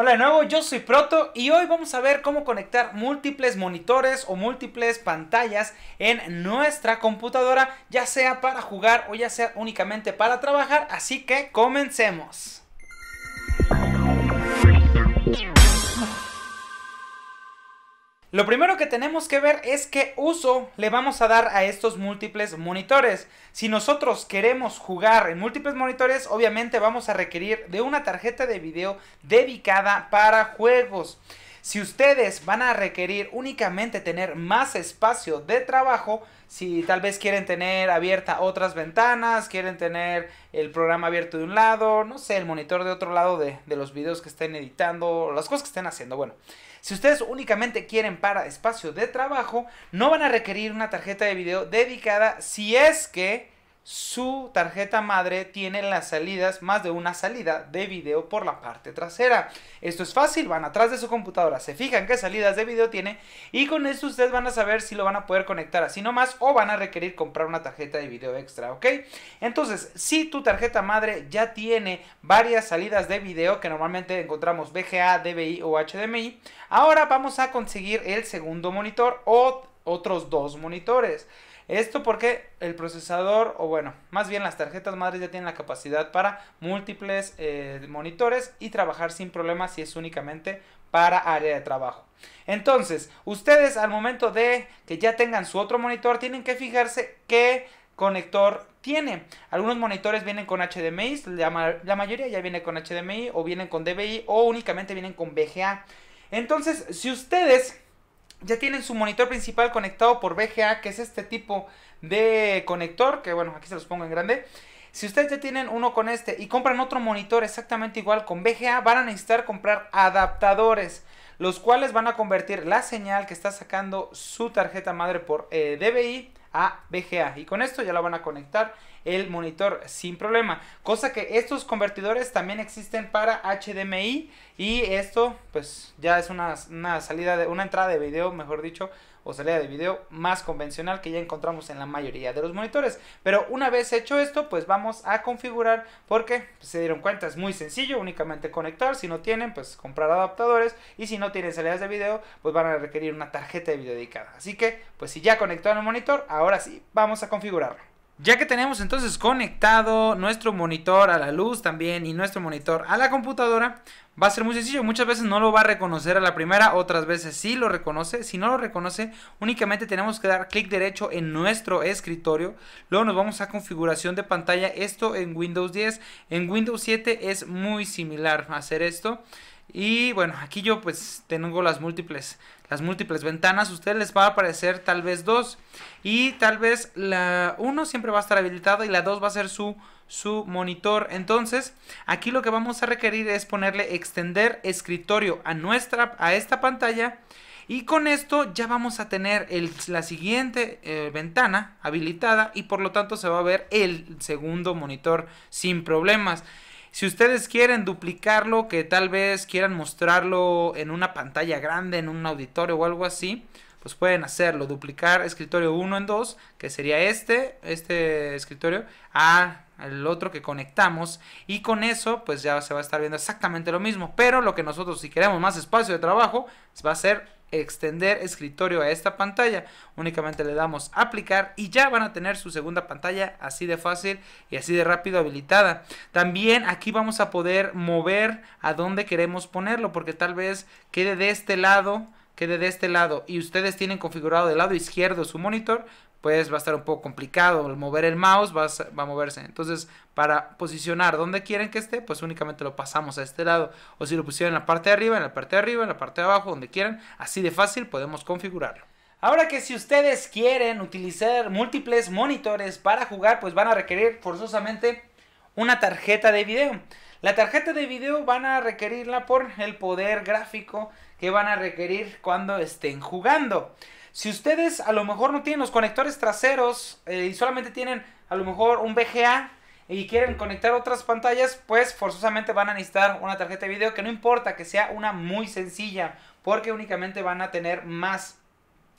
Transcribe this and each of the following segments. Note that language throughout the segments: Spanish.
Hola de nuevo, yo soy Proto y hoy vamos a ver cómo conectar múltiples monitores o múltiples pantallas en nuestra computadora, ya sea para jugar o ya sea únicamente para trabajar, así que comencemos. Lo primero que tenemos que ver es qué uso le vamos a dar a estos múltiples monitores. Si nosotros queremos jugar en múltiples monitores, obviamente vamos a requerir de una tarjeta de video dedicada para juegos. Si ustedes van a requerir únicamente tener más espacio de trabajo, si tal vez quieren tener abierta otras ventanas, quieren tener el programa abierto de un lado, no sé, el monitor de otro lado de, de los videos que estén editando, las cosas que estén haciendo, bueno. Si ustedes únicamente quieren para espacio de trabajo, no van a requerir una tarjeta de video dedicada si es que su tarjeta madre tiene las salidas, más de una salida de video por la parte trasera. Esto es fácil, van atrás de su computadora, se fijan qué salidas de video tiene y con eso ustedes van a saber si lo van a poder conectar así nomás o van a requerir comprar una tarjeta de video extra, ¿ok? Entonces, si tu tarjeta madre ya tiene varias salidas de video que normalmente encontramos VGA, DVI o HDMI, ahora vamos a conseguir el segundo monitor o otros dos monitores. Esto porque el procesador, o bueno, más bien las tarjetas madres ya tienen la capacidad para múltiples eh, monitores y trabajar sin problemas si es únicamente para área de trabajo. Entonces, ustedes al momento de que ya tengan su otro monitor, tienen que fijarse qué conector tiene. Algunos monitores vienen con HDMI, la, la mayoría ya viene con HDMI o vienen con DVI o únicamente vienen con VGA. Entonces, si ustedes ya tienen su monitor principal conectado por VGA, que es este tipo de conector, que bueno, aquí se los pongo en grande. Si ustedes ya tienen uno con este y compran otro monitor exactamente igual con VGA, van a necesitar comprar adaptadores, los cuales van a convertir la señal que está sacando su tarjeta madre por eh, DBI a VGA. Y con esto ya la van a conectar el monitor sin problema. Cosa que estos convertidores también existen para HDMI y esto pues ya es una, salida de una entrada de video, mejor dicho, o salida de video más convencional que ya encontramos en la mayoría de los monitores. Pero una vez hecho esto, pues vamos a configurar porque pues, se dieron cuenta, es muy sencillo, únicamente conectar. Si no tienen, pues comprar adaptadores y si no tienen salidas de video, pues van a requerir una tarjeta de video dedicada. Así que, pues si ya conectaron el monitor, ahora sí, vamos a configurarlo. Ya que tenemos entonces conectado nuestro monitor a la luz también y nuestro monitor a la computadora, va a ser muy sencillo. Muchas veces no lo va a reconocer a la primera, otras veces sí lo reconoce. Si no lo reconoce, únicamente tenemos que dar clic derecho en nuestro escritorio. Luego nos vamos a configuración de pantalla. Esto en Windows 10. En Windows 7 es muy similar hacer esto. Y bueno, aquí yo pues tengo las múltiples las múltiples ventanas, a ustedes les va a aparecer tal vez dos. Y tal vez la uno siempre va a estar habilitada y la dos va a ser su, su monitor. Entonces, aquí lo que vamos a requerir es ponerle extender escritorio a, nuestra, a esta pantalla. Y con esto ya vamos a tener el, la siguiente eh, ventana habilitada y por lo tanto se va a ver el segundo monitor sin problemas. Si ustedes quieren duplicarlo, que tal vez quieran mostrarlo en una pantalla grande, en un auditorio o algo así, pues pueden hacerlo. Duplicar escritorio 1 en 2, que sería este, este escritorio, a el otro que conectamos y con eso pues ya se va a estar viendo exactamente lo mismo pero lo que nosotros si queremos más espacio de trabajo pues va a ser extender escritorio a esta pantalla. Únicamente le damos aplicar y ya van a tener su segunda pantalla así de fácil y así de rápido habilitada. También aquí vamos a poder mover a donde queremos ponerlo porque tal vez quede de este lado quede de este lado y ustedes tienen configurado del lado izquierdo su monitor, pues va a estar un poco complicado. Al mover el mouse va a, va a, moverse. Entonces, para posicionar donde quieren que esté, pues únicamente lo pasamos a este lado. O si lo pusieron en la parte de arriba, en la parte de arriba, en la parte de abajo, donde quieran. Así de fácil podemos configurarlo. Ahora que si ustedes quieren utilizar múltiples monitores para jugar, pues van a requerir forzosamente una tarjeta de video. La tarjeta de video van a requerirla por el poder gráfico que van a requerir cuando estén jugando. Si ustedes a lo mejor no tienen los conectores traseros eh, y solamente tienen a lo mejor un VGA y quieren conectar otras pantallas, pues forzosamente van a necesitar una tarjeta de video que no importa que sea una muy sencilla, porque únicamente van a tener más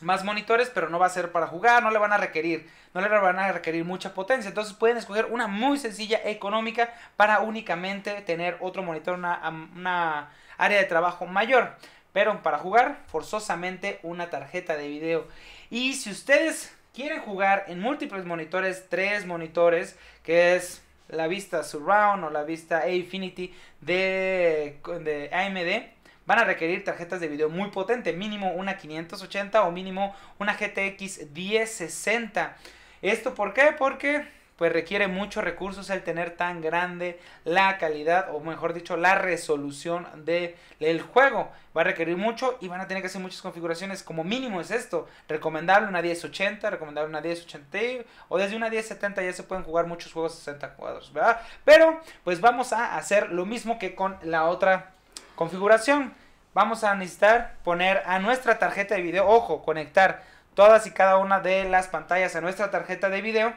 más monitores, pero no va a ser para jugar, no le van a requerir, no le van a requerir mucha potencia. Entonces pueden escoger una muy sencilla económica para únicamente tener otro monitor, una, una área de trabajo mayor. Pero para jugar, forzosamente una tarjeta de video. Y si ustedes quieren jugar en múltiples monitores, tres monitores, que es la vista Surround o la vista Infinity de, de AMD, van a requerir tarjetas de video muy potente, mínimo una 580 o mínimo una GTX 1060. ¿Esto por qué? Porque pues requiere muchos recursos el tener tan grande la calidad o mejor dicho la resolución del juego. Va a requerir mucho y van a tener que hacer muchas configuraciones. Como mínimo es esto. recomendarle una 1080, recomendable una 1080 o desde una 1070 ya se pueden jugar muchos juegos 60 cuadros, ¿verdad? Pero pues vamos a hacer lo mismo que con la otra configuración. Vamos a necesitar poner a nuestra tarjeta de video, ojo, conectar todas y cada una de las pantallas a nuestra tarjeta de video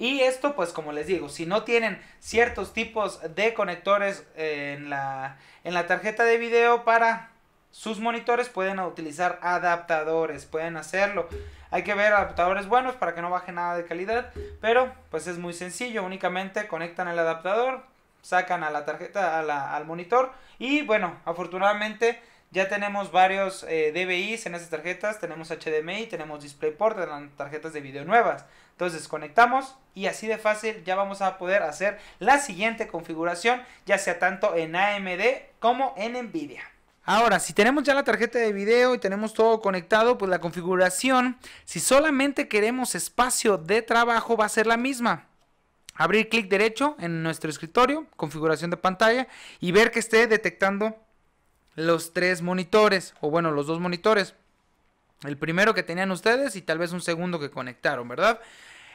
y esto, pues como les digo, si no tienen ciertos tipos de conectores eh, en la, en la tarjeta de video para sus monitores, pueden utilizar adaptadores, pueden hacerlo. Hay que ver adaptadores buenos para que no baje nada de calidad, pero pues es muy sencillo, únicamente conectan el adaptador, sacan a la tarjeta, al monitor y bueno, afortunadamente ya tenemos varios eh, DVI en esas tarjetas, tenemos HDMI, tenemos DisplayPort en las tarjetas de video nuevas. Entonces conectamos y así de fácil ya vamos a poder hacer la siguiente configuración, ya sea tanto en AMD como en Nvidia. Ahora, si tenemos ya la tarjeta de video y tenemos todo conectado, pues la configuración, si solamente queremos espacio de trabajo, va a ser la misma. Abrir clic derecho en nuestro escritorio, configuración de pantalla y ver que esté detectando los tres monitores, o bueno, los dos monitores. El primero que tenían ustedes y tal vez un segundo que conectaron, ¿verdad?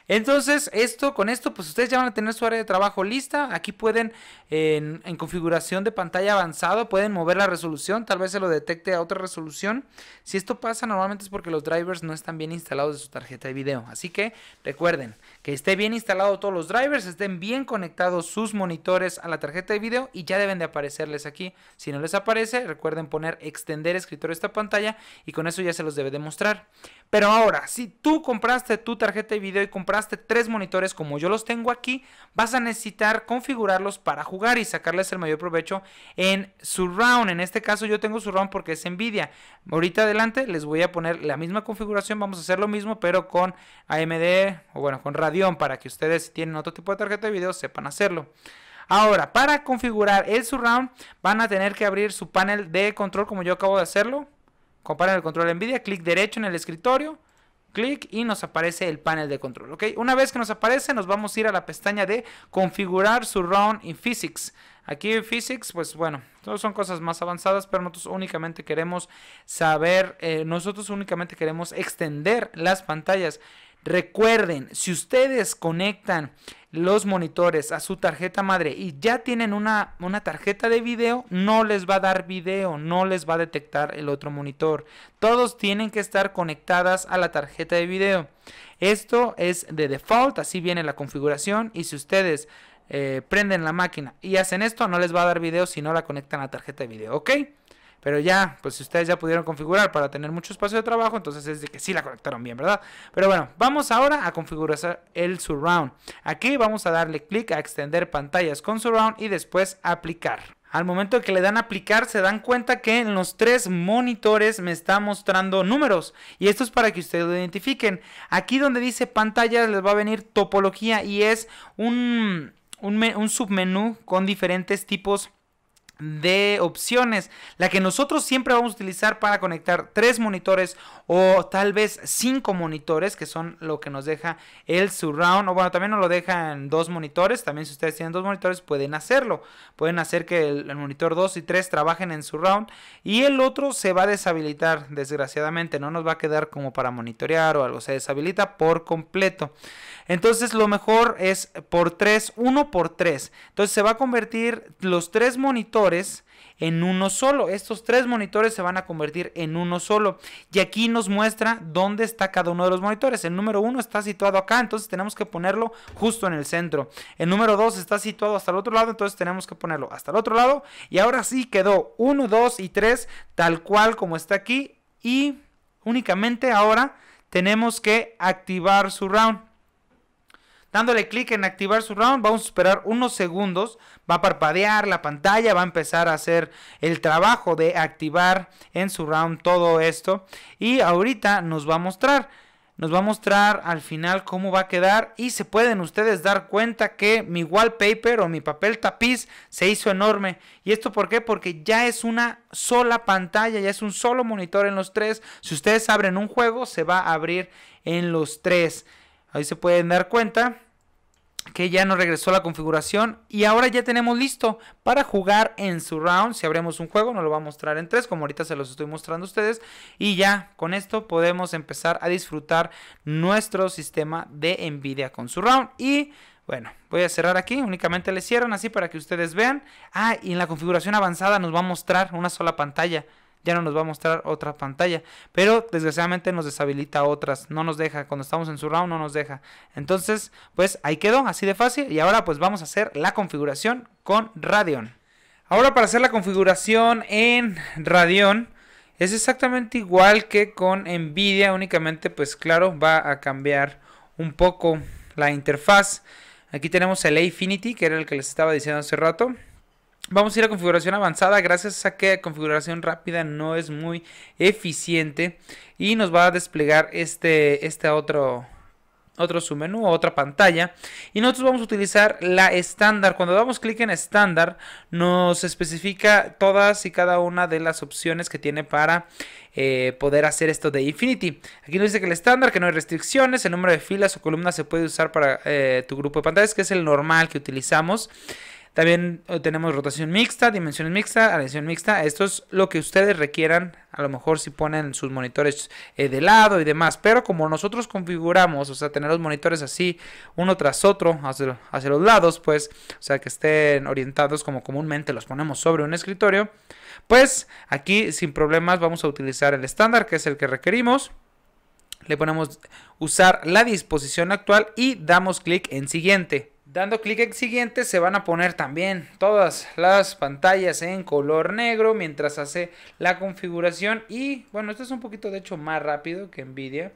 Entonces, esto, con esto, pues ustedes ya van a tener su área de trabajo lista. Aquí pueden, en, configuración de pantalla avanzado, pueden mover la resolución. Tal vez se lo detecte a otra resolución. Si esto pasa, normalmente es porque los drivers no están bien instalados de su tarjeta de video. Así que recuerden que esté bien instalado todos los drivers, estén bien conectados sus monitores a la tarjeta de video y ya deben de aparecerles aquí. Si no les aparece, recuerden poner extender escritorio esta pantalla y con eso ya se los debe demostrar. Pero ahora, si tú compraste tu tarjeta de video y compraste tres monitores como yo los tengo aquí, vas a necesitar configurarlos para jugar y sacarles el mayor provecho en Surround. En este caso yo tengo Surround porque es Nvidia. Ahorita adelante les voy a poner la misma configuración, vamos a hacer lo mismo pero con AMD o bueno con Radeon para que ustedes si tienen otro tipo de tarjeta de video sepan hacerlo. Ahora, para configurar el surround van a tener que abrir su panel de control como yo acabo de hacerlo. panel el control de NVIDIA, clic derecho en el escritorio, clic y nos aparece el panel de control. ¿ok? Una vez que nos aparece, nos vamos a ir a la pestaña de configurar su round in physics. Aquí en Physics, pues bueno, son cosas más avanzadas, pero nosotros únicamente queremos saber, eh, nosotros únicamente queremos extender las pantallas. Recuerden, si ustedes conectan los monitores a su tarjeta madre y ya tienen una, tarjeta de video, no les va a dar video, no les va a detectar el otro monitor. Todos tienen que estar conectadas a la tarjeta de video. Esto es de default, así viene la configuración y si ustedes eh, prenden la máquina y hacen esto, no les va a dar video si no la conectan a la tarjeta de video, ¿ok? Pero ya, pues si ustedes ya pudieron configurar para tener mucho espacio de trabajo, entonces es de que sí la conectaron bien, ¿verdad? Pero bueno, vamos ahora a configurar el surround. Aquí vamos a darle clic a extender pantallas con surround y después aplicar. Al momento que le dan aplicar se dan cuenta que en los tres monitores me está mostrando números y esto es para que ustedes lo identifiquen. Aquí donde dice pantallas les va a venir topología y es un, un, un submenú con diferentes tipos de opciones, la que nosotros siempre vamos a utilizar para conectar tres monitores o tal vez cinco monitores, que son lo que nos deja el surround, o bueno, también nos lo dejan dos monitores, también si ustedes tienen dos monitores pueden hacerlo, pueden hacer que el, monitor 2 y 3 trabajen en surround y el otro se va a deshabilitar, desgraciadamente, no nos va a quedar como para monitorear o algo, se deshabilita por completo. Entonces lo mejor es por 3, 1 por 3, entonces se va a convertir los tres monitores en uno solo. Estos tres monitores se van a convertir en uno solo. Y aquí nos muestra dónde está cada uno de los monitores. El número uno está situado acá, entonces tenemos que ponerlo justo en el centro. El número 2 está situado hasta el otro lado, entonces tenemos que ponerlo hasta el otro lado. Y ahora sí quedó uno dos y tres tal cual como está aquí. Y únicamente ahora tenemos que activar su round. Dándole clic en activar su round, vamos a esperar unos segundos, va a parpadear la pantalla, va a empezar a hacer el trabajo de activar en su round todo esto y ahorita nos va a mostrar nos va a mostrar al final cómo va a quedar y se pueden ustedes dar cuenta que mi wallpaper o mi papel tapiz se hizo enorme. ¿Y esto por qué? Porque ya es una sola pantalla, ya es un solo monitor en los tres. Si ustedes abren un juego, se va a abrir en los tres. Ahí se pueden dar cuenta que ya nos regresó la configuración y ahora ya tenemos listo para jugar en surround. Si abrimos un juego, nos lo va a mostrar en tres, como ahorita se los estoy mostrando a ustedes. Y ya con esto podemos empezar a disfrutar nuestro sistema de NVIDIA con surround. Y bueno, voy a cerrar aquí, únicamente le cierran así para que ustedes vean. Ah, y en la configuración avanzada nos va a mostrar una sola pantalla ya no nos va a mostrar otra pantalla. Pero desgraciadamente nos deshabilita otras, no nos deja, cuando estamos en surround no nos deja. Entonces, pues ahí quedó, así de fácil. Y ahora pues vamos a hacer la configuración con Radeon. Ahora para hacer la configuración en Radeon es exactamente igual que con Nvidia, únicamente pues claro va a cambiar un poco la interfaz. Aquí tenemos el Infinity... que era el que les estaba diciendo hace rato. Vamos a ir a configuración avanzada gracias a que configuración rápida no es muy eficiente y nos va a desplegar este, este otro, otro submenú o otra pantalla y nosotros vamos a utilizar la estándar. Cuando damos clic en estándar nos especifica todas y cada una de las opciones que tiene para eh, poder hacer esto de Infinity. Aquí nos dice que el estándar, que no hay restricciones, el número de filas o columnas se puede usar para eh, tu grupo de pantallas que es el normal que utilizamos. También eh, tenemos rotación mixta, dimensiones mixta, alineación mixta. Esto es lo que ustedes requieran. A lo mejor si ponen sus monitores eh, de lado y demás. Pero como nosotros configuramos, o sea, tener los monitores así uno tras otro hacia los lados, pues, o sea, que estén orientados como comúnmente los ponemos sobre un escritorio. Pues aquí sin problemas vamos a utilizar el estándar que es el que requerimos. Le ponemos usar la disposición actual y damos clic en siguiente. Dando clic en siguiente se van a poner también todas las pantallas en color negro mientras hace la configuración y bueno, esto es un poquito de hecho más rápido que Nvidia.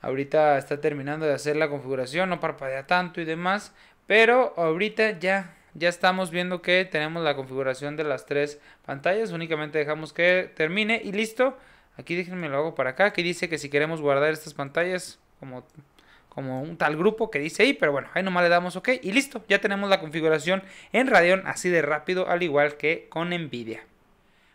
Ahorita está terminando de hacer la configuración, no parpadea tanto y demás, pero ahorita ya ya estamos viendo que tenemos la configuración de las tres pantallas, únicamente dejamos que termine y listo. Aquí déjenme lo hago para acá, que dice que si queremos guardar estas pantallas como como un tal grupo que dice ahí, pero bueno, ahí nomás le damos OK y listo, ya tenemos la configuración en Radeon así de rápido, al igual que con Nvidia.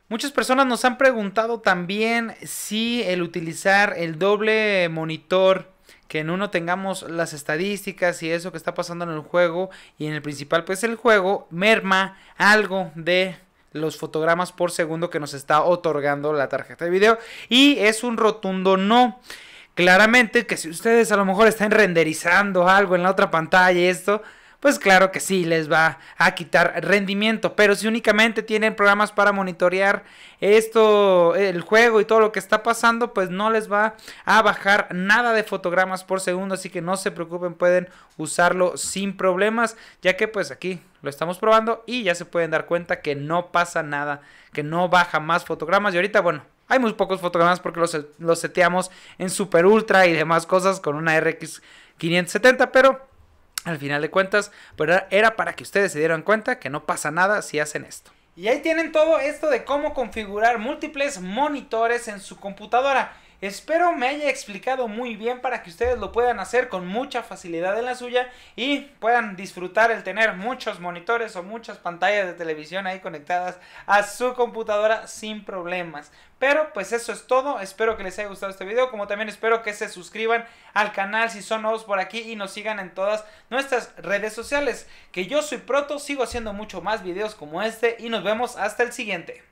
Muchas personas nos han preguntado también si el utilizar el doble monitor que en uno tengamos las estadísticas y eso que está pasando en el juego y en el principal pues el juego merma algo de los fotogramas por segundo que nos está otorgando la tarjeta de video y es un rotundo no. Claramente que si ustedes a lo mejor están renderizando algo en la otra pantalla y esto, pues claro que sí les va a quitar rendimiento, pero si únicamente tienen programas para monitorear esto, el juego y todo lo que está pasando, pues no les va a bajar nada de fotogramas por segundo, así que no se preocupen, pueden usarlo sin problemas, ya que pues aquí lo estamos probando y ya se pueden dar cuenta que no pasa nada, que no baja más fotogramas y ahorita bueno, hay muy pocos fotogramas porque los, los seteamos en Super Ultra y demás cosas con una RX 570, pero al final de cuentas, era para que ustedes se dieran cuenta que no pasa nada si hacen esto. Y ahí tienen todo esto de cómo configurar múltiples monitores en su computadora. Espero me haya explicado muy bien para que ustedes lo puedan hacer con mucha facilidad en la suya y puedan disfrutar el tener muchos monitores o muchas pantallas de televisión ahí conectadas a su computadora sin problemas. Pero pues eso es todo, espero que les haya gustado este video, como también espero que se suscriban al canal si son nuevos por aquí y nos sigan en todas nuestras redes sociales. Que yo soy Proto, sigo haciendo mucho más videos como este y nos vemos hasta el siguiente.